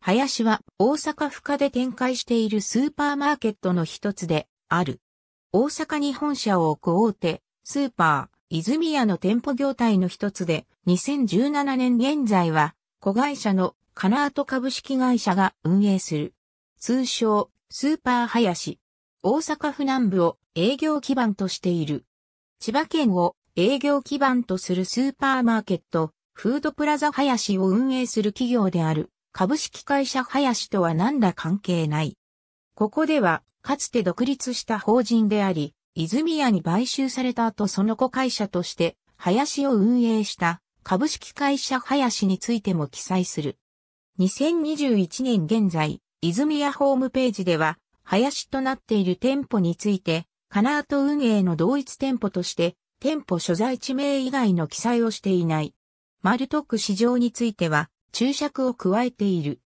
林は大阪府下で展開しているスーパーマーケットの一つである。大阪に本社を置く大手、スーパー、泉屋の店舗業態の一つで、2017年現在は、子会社のカナート株式会社が運営する。通称、スーパー林。大阪府南部を営業基盤としている。千葉県を営業基盤とするスーパーマーケット、フードプラザ林を運営する企業である。株式会社林とは何ら関係ない。ここでは、かつて独立した法人であり、泉屋に買収された後その子会社として、林を運営した株式会社林についても記載する。2021年現在、泉屋ホームページでは、林となっている店舗について、カナート運営の同一店舗として、店舗所在地名以外の記載をしていない。マルトック市場については、注釈を加えている。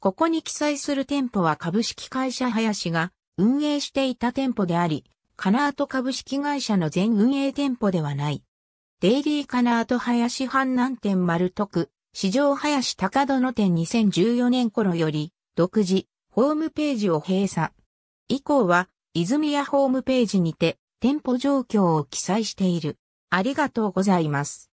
ここに記載する店舗は株式会社林が運営していた店舗であり、カナート株式会社の全運営店舗ではない。デイリーカナート林阪南店丸徳、市場林高戸の店2014年頃より、独自、ホームページを閉鎖。以降は、泉屋ホームページにて、店舗状況を記載している。ありがとうございます。